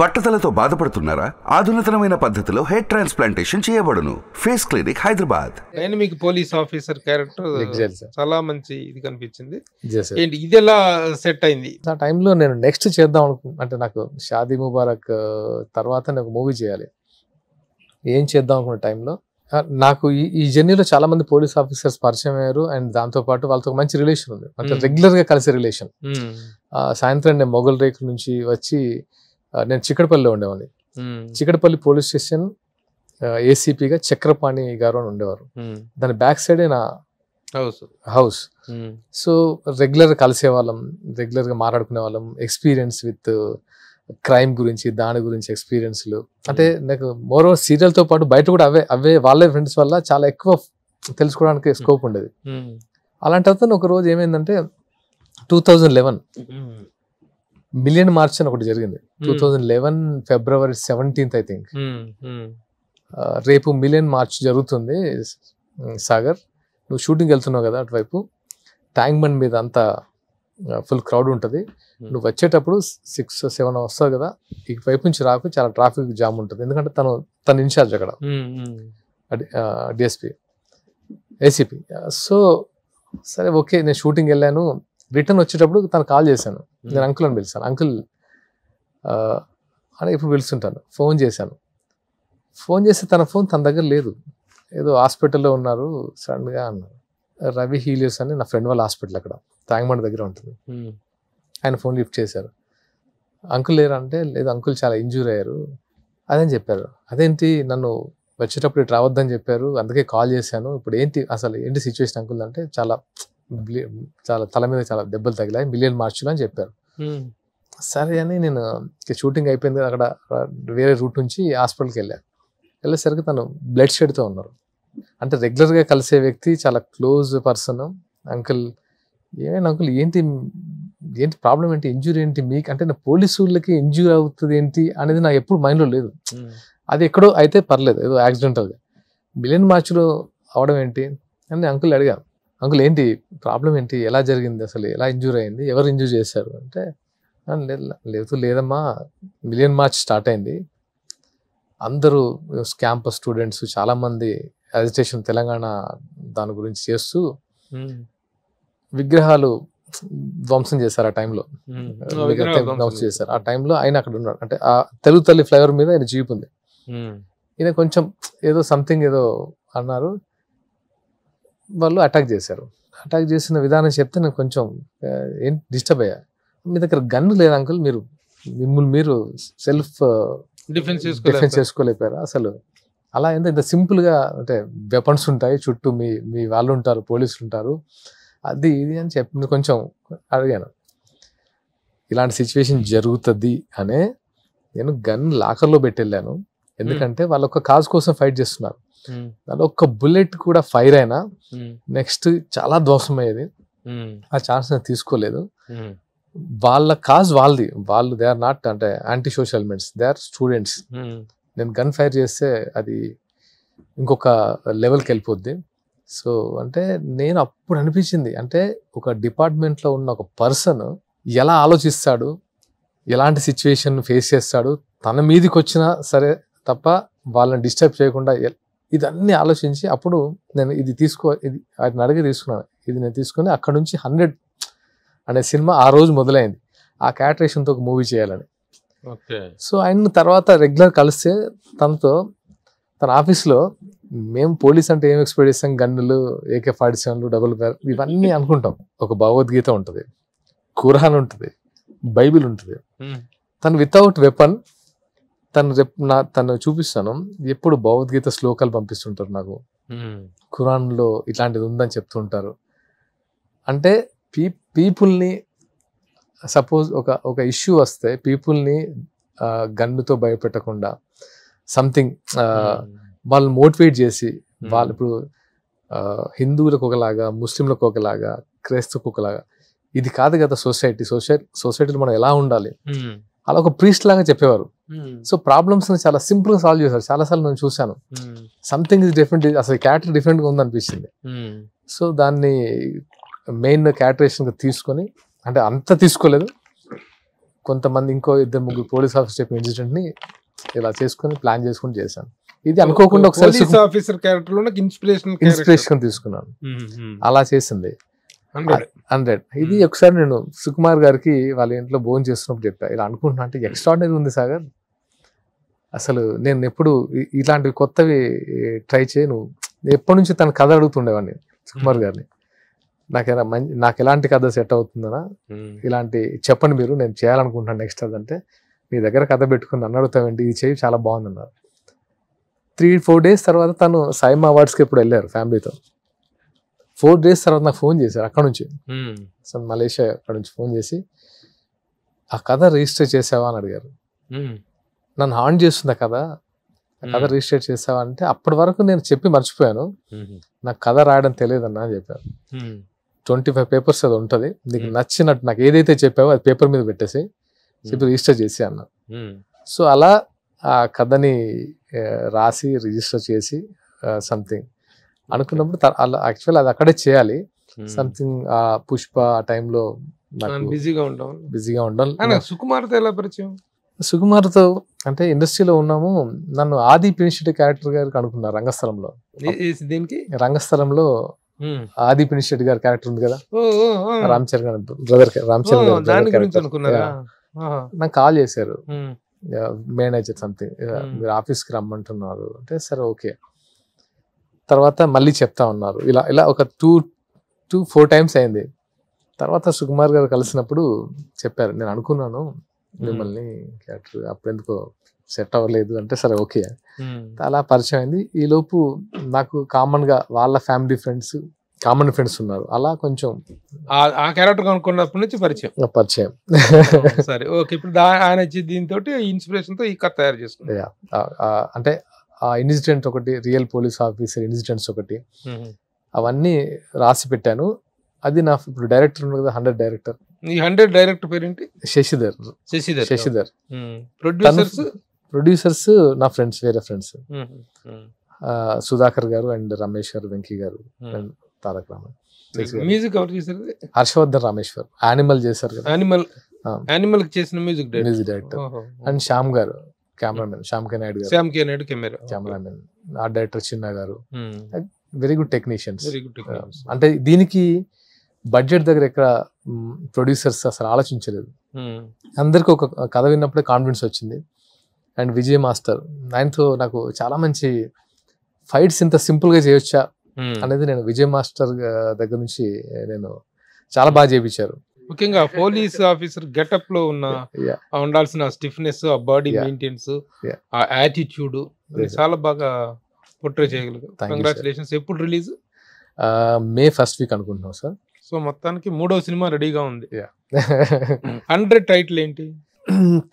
బట్టతలతో బాధపడుతున్నారా ఆధునితమైన పద్ధతిలో హెయిర్ ట్రాన్స్ప్లాంటేషన్ చేయబడును ఫేస్ క్లినిక్ హైదరాబాద్ నేను మీకు పోలీస్ ఆఫీసర్ క్యారెక్టర్ చాలా మంచి ఇది కనిపించింది ఏంటి ఇది ఎలా సెట్ అయింది ఆ టైంలో నేను నెక్స్ట్ చేద్దాం అనుకుంటున్నా అంటే నాకు షాదీ ముబారక్ తర్వాత నేను మూవీ చేయాలి ఏం చేద్దాం అనుకున్న టైంలో నాకు ఈ జర్నీలో చాలా మంది పోలీస్ ఆఫీసర్స్ పరిచయం అయ్యారు అండ్ దాంతో పాటు వాళ్ళతో మంచి రిలేషన్ ఉంది రెగ్యులర్ గా కలిసే రిలేషన్ సాయంత్రం నేను మొగల్ రేకుల నుంచి వచ్చి నేను చిక్కడపల్లిలో ఉండేవాడిని చిక్కడపల్లి పోలీస్ స్టేషన్ ఏసీపీగా చక్రపాణి గారు అని ఉండేవారు దాని బ్యాక్ సైడే నా హౌస్ హౌస్ సో రెగ్యులర్గా కలిసేవాళ్ళం రెగ్యులర్గా మాట్లాడుకునే వాళ్ళం ఎక్స్పీరియన్స్ విత్ క్రైమ్ గురించి దాని గురించి ఎక్స్పీరియన్స్లు అంటే నాకు మోర్ ఓవర్ సీరియల్తో పాటు బయట కూడా అవే అవే వాళ్ళే ఫ్రెండ్స్ వల్ల చాలా ఎక్కువ తెలుసుకోవడానికి స్కోప్ ఉండేది అలాంటి అతను ఒక రోజు ఏమైందంటే two thousand eleven million March అని ఒకటి జరిగింది two thousand eleven February seventeenth I think రేపు మిలియన్ మార్చ్ జరుగుతుంది సాగర్ నువ్వు షూటింగ్ వెళ్తున్నావు కదా అటువైపు ట్యాంక్ బండ్ మీద అంతా ఫుల్ క్రౌడ్ ఉంటుంది నువ్వు వచ్చేటప్పుడు సిక్స్ సెవెన్ వస్తావు కదా ఈ వైపు నుంచి రాకు చాలా ట్రాఫిక్ జామ్ ఉంటుంది ఎందుకంటే తను తన ఇన్ఛార్జ్ అక్కడ hmm, hmm. DSP ACP so సరే ఓకే నేను షూటింగ్ వెళ్ళాను రిటర్న్ వచ్చేటప్పుడు తను కాల్ చేశాను నేను అంకుల్ అని పిలిచాను అంకుల్ అని ఇప్పుడు పిలుస్తుంటాను ఫోన్ చేశాను ఫోన్ చేస్తే తన ఫోన్ తన దగ్గర లేదు ఏదో హాస్పిటల్లో ఉన్నారు సడన్గా అన్నారు రవి హీలియస్ అని నా ఫ్రెండ్ వాళ్ళ హాస్పిటల్ అక్కడ తాంగమండ దగ్గర ఉంటుంది ఆయన ఫోన్ లిఫ్ట్ చేశారు అంకుల్ లేరా అంటే లేదు అంకుల్ చాలా ఇంజూర్ అయ్యారు అదని చెప్పారు అదేంటి నన్ను వచ్చేటప్పుడు ఇటు రావద్దని చెప్పారు అందుకే కాల్ చేశాను ఇప్పుడు ఏంటి అసలు ఏంటి సిచ్యువేషన్ అంకుల్ అంటే చాలా చాలా తల మీద చాలా దెబ్బలు తగిలాయి మిలియన్ మార్చులు అని చెప్పారు సరే అని నేను షూటింగ్ అయిపోయింది కదా అక్కడ వేరే రూట్ నుంచి హాస్పిటల్కి వెళ్ళాను వెళ్ళేసరికి తను బ్లడ్ షెడ్తో ఉన్నారు అంటే రెగ్యులర్గా కలిసే వ్యక్తి చాలా క్లోజ్ పర్సన్ అంకుల్ ఏమైనా అంకుల్ ఏంటి ఏంటి ప్రాబ్లం ఏంటి ఇంజూరీ ఏంటి మీకు అంటే నా పోలీసు వాళ్ళకి ఇంజూరీ అవుతుంది ఏంటి అనేది నాకు ఎప్పుడు మైండ్లో లేదు అది ఎక్కడో అయితే పర్లేదు ఏదో యాక్సిడెంటల్గా మిలియన్ మార్చులు అవడం ఏంటి అని అంకుల్ అడిగాను అంకుల్ ఏంటి ప్రాబ్లం ఏంటి ఎలా జరిగింది అసలు ఎలా ఇంజూర్ అయింది ఎవరు ఇంజూర్ చేశారు అంటే లేదు లేదు లేదమ్మా మిలియన్ మార్చ్ స్టార్ట్ అయింది అందరూ క్యాంపస్ స్టూడెంట్స్ చాలామంది అజిటేషన్ తెలంగాణ దాని గురించి చేస్తూ విగ్రహాలు ధ్వంసం చేశారు ఆ టైంలో ధ్వంసం చేశారు ఆ టైంలో ఆయన అక్కడ ఉన్నాడు అంటే ఆ తెలుగు తల్లి ఫ్లైఓవర్ మీద ఆయన జీవిపు ఉంది ఈయన కొంచెం ఏదో సంథింగ్ ఏదో అన్నారు వాళ్ళు అటాక్ చేశారు అటాక్ చేసిన విధానం చెప్తే నేను కొంచెం ఏం డిస్టర్బ్ అయ్యా మీ దగ్గర గన్ లేదు అంకుల్ మీరు మిమ్మల్ని మీరు సెల్ఫ్ డిఫెన్స్ డిఫెన్స్ చేసుకోలేపారు అసలు అలా ఎంత ఇంత సింపుల్గా అంటే వెపన్స్ ఉంటాయి చుట్టూ మీ మీ వాళ్ళు ఉంటారు పోలీసులు ఉంటారు అది ఇది అని చెప్పి కొంచెం అడిగాను ఇలాంటి సిచ్యువేషన్ జరుగుతుంది అనే నేను గన్ లాకర్లో పెట్టెళ్ళాను ఎందుకంటే వాళ్ళొక్క కాజ్ కోసం ఫైట్ చేస్తున్నారు Hmm. దాని ఒక్క బుల్లెట్ కూడా ఫైర్ అయినా hmm. నెక్స్ట్ చాలా దోషం అయ్యేది hmm. ఆ ఛాన్స్ నేను తీసుకోలేదు వాళ్ళ కాజ్ వాళ్ళది వాళ్ళు దే ఆర్ నాట్ అంటే anti social elements they are students నేను గన్ ఫైర్ చేస్తే అది ఇంకొక లెవెల్కి వెళ్ళిపోద్ది సో అంటే నేను అప్పుడు అనిపించింది అంటే ఒక డిపార్ట్మెంట్లో ఉన్న ఒక పర్సన్ ఎలా ఆలోచిస్తాడు ఎలాంటి సిచ్యువేషన్ ఫేస్ చేస్తాడు తన మీదకి వచ్చినా సరే తప్ప వాళ్ళని డిస్టర్బ్ చేయకుండా ఇదన్నీ ఆలోచించి అప్పుడు నేను ఇది తీసుకో ఇది వాటిని అడిగి తీసుకున్నాను ఇది నేను తీసుకొని అక్కడ నుంచి హండ్రెడ్ అనే సినిమా ఆ రోజు మొదలైంది ఆ క్యాటరేషన్తో ఒక మూవీ చేయాలని సో ఆయన తర్వాత రెగ్యులర్ కలిస్తే తనతో తన ఆఫీస్లో మేము పోలీస్ అంటే ఏం ఎక్స్పెక్ట్ చేస్తాం గన్నులు ఏకే ఫార్టీ సెవెన్లు డబుల్ బ్యార్ ఇవన్నీ అనుకుంటాం ఒక భగవద్గీత ఉంటుంది కురాన్ ఉంటుంది బైబిల్ ఉంటుంది తను వితౌట్ వెపన్ తను రేపు నా తను చూపిస్తాను ఎప్పుడు భగవద్గీత శ్లోకాలు పంపిస్తుంటారు నాకు ఖురాన్లో ఇట్లాంటిది ఉందని చెప్తుంటారు అంటే పీ పీపుల్ని సపోజ్ ఒక ఒక ఇష్యూ వస్తే పీపుల్ని గన్నుతో భయపెట్టకుండా సంథింగ్ వాళ్ళు మోటివేట్ చేసి వాళ్ళు ఇప్పుడు హిందువులకు ఒకలాగా ముస్లింలకు ఒకలాగా క్రైస్తవులకు ఒకలాగా ఇది కాదు కదా సొసైటీ సొసైటీ సొసైటీలో మనం ఎలా ఉండాలి అలా ఒక ప్రీస్ట్ లాగా చెప్పేవారు సో hmm. ప్రాబ్లమ్స్ చాలా సింపుల్ గా సాల్వ్ చేశారు చాలా సార్లు నేను చూశాను సంథింగ్ ఇస్ డిఫరెంట్ అసలు క్యారెక్టర్ డిఫరెంట్ గా ఉందనిపించింది సో hmm. దాన్ని మెయిన్ క్యారెక్టరేషన్ గా తీసుకొని అంటే అంత తీసుకోలేదు కొంతమంది ఇంకో ఇద్దరు ముగ్గురు పోలీస్ ఆఫీసర్ చెప్పిన ఇన్సిడెంట్ ని ఇలా చేసుకుని ప్లాన్ చేసుకుని చేశాను ఇది అనుకోకుండా ఒకసారి ఆఫీసర్ క్యారెక్టర్ ఇన్స్పిరేషన్ ఇన్స్పిరేషన్ తీసుకున్నాను hmm, అలా చేసింది హండ్రెడ్ ఇది ఒకసారి నేను సుకుమార్ గారికి వాళ్ళ ఇంట్లో భోజనం చేస్తున్నప్పుడు చెప్పా ఇలా అనుకుంటున్నా అంటే ఎక్స్ట్రాడనరీ ఉంది సాగర్ అసలు నేను ఎప్పుడు ఇలాంటివి కొత్తవి ట్రై చేయను ఎప్పటి నుంచి తన కథ అడుగుతుండేవాడిని సుకుమార్ గారిని నాకేనా మంచి నాకు ఎలాంటి కథ సెట్ అవుతుందనా ఇలాంటి చెప్పండి మీరు నేను చేయాలనుకుంటున్నాను నెక్స్ట్ అదంటే మీ దగ్గర కథ పెట్టుకుని నన్ను అడుగుతామండి ఇది చేయి చాలా బాగుందన్నారు త్రీ ఫోర్ డేస్ తర్వాత తను సైమా అవార్డ్స్కి ఎప్పుడు వెళ్ళారు ఫ్యామిలీతో ఫోర్ డేస్ తర్వాత నాకు ఫోన్ చేశారు అక్కడ నుంచి సార్ మలేషియా అక్కడ నుంచి ఫోన్ చేసి ఆ కథ రిజిస్టర్ చేసావా అని అడిగారు నన్ను హాన్ చేస్తుంది ఆ కథ ఆ కథ రిజిస్టర్ చేసావా అంటే అప్పటి వరకు నేను చెప్పి మర్చిపోయాను నాకు కథ రాయడం తెలియదన్న అని చెప్పారు ట్వంటీ ఫైవ్ పేపర్స్ అది ఉంటుంది నీకు నచ్చినట్టు నాకు ఏదైతే చెప్పావో అది పేపర్ మీద పెట్టేసి చెప్పి రిజిస్టర్ చేసి అన్నా సో అలా ఆ కథని రాసి రిజిస్టర్ చేసి సంథింగ్ అనుకున్నప్పుడు అలా యాక్చువల్ అది అక్కడే చేయాలి సంథింగ్ hmm. ఆ పుష్ప ఆ టైంలో బిజీగా ఉండడం బిజీగా ఉండడం సుకుమార్తో ఎలా పరిచయం సుకుమార్తో అంటే ఇండస్ట్రీలో ఉన్నాము నన్ను ఆది పినిషెట్టి క్యారెక్టర్ గారికి అనుకున్నారు రంగస్థలంలో దీనికి రంగస్థలంలో hmm. ఆది పినిషెట్టి గారి క్యారెక్టర్ ఉంది కదా రామ్ చరణ్ బ్రదర్ రామ్ చరణ్ నాకు కాల్ చేశారు hmm. మేనేజర్ సంథింగ్ మీరు ఆఫీస్కి రమ్మంటున్నారు అంటే సరే ఓకే తర్వాత మళ్ళీ చెప్తా ఉన్నారు ఇలా ఇలా ఒక టూ టూ ఫోర్ టైమ్స్ అయింది తర్వాత సుకుమార్ గారు కలిసినప్పుడు చెప్పారు నేను అనుకున్నాను మిమ్మల్ని క్యారెక్టర్ ఎందుకో సెట్ అవ్వలేదు అంటే సరే ఓకే అలా పరిచయం అయింది ఈలోపు నాకు కామన్గా వాళ్ళ ఫ్యామిలీ ఫ్రెండ్స్ కామన్ ఫ్రెండ్స్ ఉన్నారు అలా కొంచెం ఆ క్యారెక్టర్ కనుక్కున్నప్పటి నుంచి పరిచయం పరిచయం సరే ఓకే ఇప్పుడు ఆయన దీంతో ఇన్స్పిరేషన్తో ఈ కథ తయారు చేసుకున్నాను అంటే ఆ ఇన్సిడెంట్ ఒకటి రియల్ పోలీస్ ఆఫీసర్ ఇన్సిడెంట్స్ ఒకటి అవన్నీ రాసి పెట్టాను అది నా ఇప్పుడు డైరెక్టర్ ఉన్నారు కదా హండ్రెడ్ డైరెక్టర్ ఈ హండ్రెడ్ డైరెక్టర్ పేరేంటి శశిధర్ శశిధర్ శశిధర్ ప్రొడ్యూసర్స్ ప్రొడ్యూసర్స్ నా ఫ్రెండ్స్ వేరే ఫ్రెండ్స్ సుధాకర్ గారు అండ్ రమేష్ గారు వెంకీ గారు అండ్ తారక్ రామన్ మ్యూజిక్ ఎవరు చేశారు హర్షవర్ధన్ రామేశ్వర్ యానిమల్ చేశారు కదా యానిమల్ యానిమల్ చేసిన music music director and Shyam గారు cameraman Shyam Naidu Shyam K Naidu camera cameraman ఆ డైరెక్టర్ చిన్న గారు వెరీ గుడ్ టెక్నీషియన్స్ అంటే దీనికి బడ్జెట్ దగ్గర ఎక్కడ ప్రొడ్యూసర్స్ అసలు ఆలోచించలేదు అందరికి ఒక కథ విన్నప్పుడే కాన్ఫిడెన్స్ వచ్చింది అండ్ విజయ్ మాస్టర్ ఆయనతో నాకు చాలా మంచి ఫైట్స్ ఇంత సింపుల్గా చేయొచ్చా అనేది నేను విజయ్ మాస్టర్ దగ్గర నుంచి నేను చాలా బాగా చేయించారు ముఖ్యంగా పోలీస్ ఆఫీసర్ గెటప్ లో ఉన్న ఉండాల్సిన స్టిఫ్నెస్ ఆ బాడీ మెయింటెన్స్ ఆ యాటిట్యూడ్ చాలా బాగా పోర్ట్రే చేయగలుగుతాం కంగ్రాచులేషన్స్ ఎప్పుడు రిలీజ్ మే ఫస్ట్ వీక్ అనుకుంటున్నాం సార్ సో మొత్తానికి మూడో సినిమా రెడీగా ఉంది హండ్రెడ్ టైటిల్ ఏంటి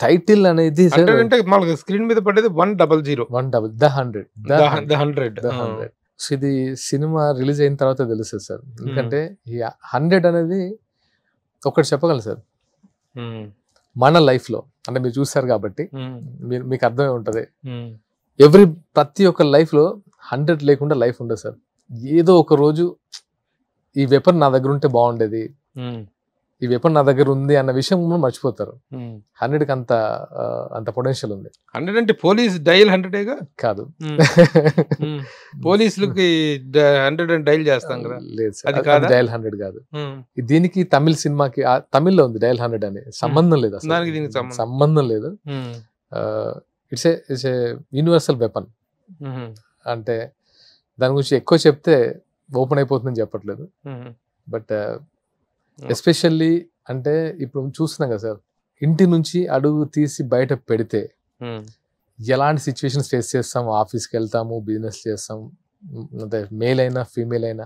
టైటిల్ అనేది మనకు స్క్రీన్ మీద పడేది one double zero one double the hundred the hundred the hundred ఇది సినిమా రిలీజ్ అయిన తర్వాత తెలుస్తుంది సార్ hmm. ఎందుకంటే హండ్రెడ్ అనేది ఒకటి చెప్పగలను సార్ మన లైఫ్లో అంటే మీరు చూసారు కాబట్టి మీరు మీకు అర్థమే ఉంటుంది ఎవ్రీ ప్రతి ఒక్క లైఫ్లో హండ్రెడ్ లేకుండా లైఫ్ ఉండదు సార్ ఏదో ఒక రోజు ఈ వెపన్ నా దగ్గర ఉంటే బాగుండేది ఈ వెపన్ నా దగ్గర ఉంది అన్న విషయం మర్చిపోతారు హండ్రెడ్ కి అంత అంత పొటెన్షియల్ ఉంది హండ్రెడ్ అంటే పోలీస్ డైల్ హండ్రెడేగా కాదు పోలీసులకి హండ్రెడ్ అండ్ డైల్ చేస్తాం కదా లేదు డైల్ హండ్రెడ్ కాదు దీనికి తమిళ సినిమాకి తమిళ్లో ఉంది డైల్ హండ్రెడ్ అని సంబంధం లేదు దానికి దీనికి సంబంధం లేదు it's a it's a universal weapon అంటే దాని గురించి ఎక్కువ చెప్తే ఓపెన్ అయిపోతుందని చెప్పట్లేదు బట్ ఎస్పెషల్లీ అంటే ఇప్పుడు చూస్తున్నాం కదా సార్ ఇంటి నుంచి అడుగు తీసి బయట పెడితే ఎలాంటి సిచ్యువేషన్స్ ఫేస్ చేస్తాం ఆఫీస్కి వెళ్తాము బిజినెస్ చేస్తాం అంటే మేల్ అయినా ఫీమేల్ అయినా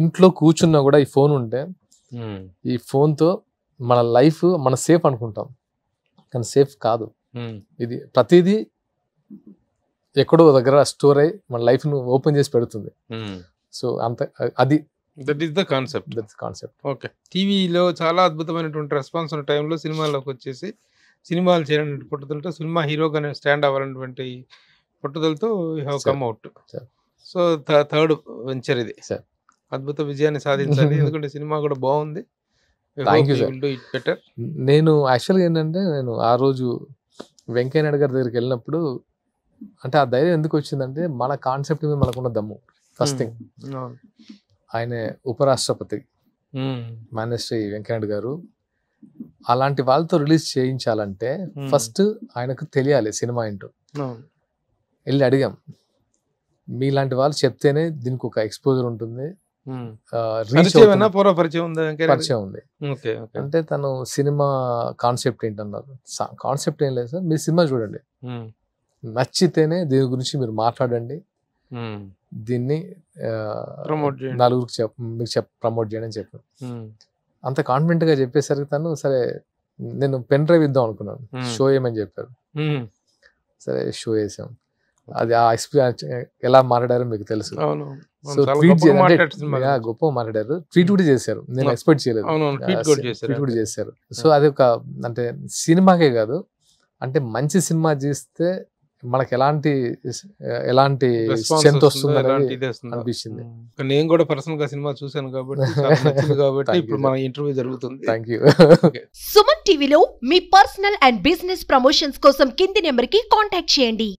ఇంట్లో కూర్చున్నా కూడా ఈ ఫోన్ ఉంటే ఈ ఫోన్తో మన లైఫ్ మన సేఫ్ అనుకుంటాం కానీ సేఫ్ కాదు ఇది ప్రతిదీ ఎక్కడో దగ్గర స్టోర్ అయి మన లైఫ్ను ఓపెన్ చేసి పెడుతుంది సో అంత అది that is the concept that's concept okay టీవీలో చాలా అద్భుతమైనటువంటి రెస్పాన్స్ ఉన్న టైంలో సినిమాలోకి వచ్చేసి సినిమాలు చేయడం పుట్టుదలతో సినిమా హీరోగా స్టాండ్ అవ్వాలన్నటువంటి పుట్టుదలతో you have come out so third venture ఇది సార్ అద్భుత విజయాన్ని సాధించాలి ఎందుకంటే సినిమా కూడా బాగుంది బెటర్ నేను యాక్చువల్గా ఏంటంటే నేను ఆ రోజు వెంకయ్యనాయుడు గారి దగ్గరికి వెళ్ళినప్పుడు అంటే ఆ ధైర్యం ఎందుకు వచ్చిందంటే మన కాన్సెప్ట్ మీద మనకున్న దమ్ము ఫస్ట్ థింగ్ hmm. ఆయనే ఉపరాష్ట్రపతి మానేశ్రీ వెంకయ్య గారు అలాంటి వాళ్ళతో రిలీజ్ చేయించాలంటే ఫస్ట్ ఆయనకు తెలియాలి సినిమా ఏంటో వెళ్ళి అడిగాం మీలాంటి వాళ్ళు చెప్తేనే దీనికి ఒక ఎక్స్పోజర్ ఉంటుంది పరిచయం ఉంది అంటే తను సినిమా కాన్సెప్ట్ ఏంటన్నారు కాన్సెప్ట్ ఏం లేదు సార్ మీరు సినిమా చూడండి నచ్చితేనే దీని గురించి మీరు మాట్లాడండి దీన్ని నలుగురికి చెప్ మీకు చెప్ ప్రమోట్ చేయడం చెప్పి అంత కాన్ఫిడెంట్ గా చెప్పేసరికి తను సరే నేను పెన్ డ్రైవ్ ఇద్దాం అనుకున్నాను షో ఏమని చెప్పారు సరే షో వేసాం అది ఆ ఎక్స్పీరియన్స్ ఎలా మాట్లాడారో మీకు తెలుసు సో ట్వీట్ గొప్ప మాట్లాడారు ట్వీట్ కూడా చేశారు నేను ఎక్స్పెక్ట్ చేయలేదు ట్వీట్ కూడా చేశారు సో అది ఒక అంటే సినిమాకే కాదు అంటే మంచి సినిమా చేస్తే మనకి ఎలాంటి ఎలాంటి స్ట్రెంత్ వస్తుంది అనిపించింది నేను కూడా పర్సనల్ గా సినిమా చూశాను కాబట్టి కాబట్టి ఇప్పుడు మన ఇంటర్వ్యూ జరుగుతుంది థ్యాంక్ యూ సుమన్ టీవీలో మీ పర్సనల్ అండ్ బిజినెస్ ప్రమోషన్స్ కోసం కింది నెంబర్ కి కాంటాక్ట్ చేయండి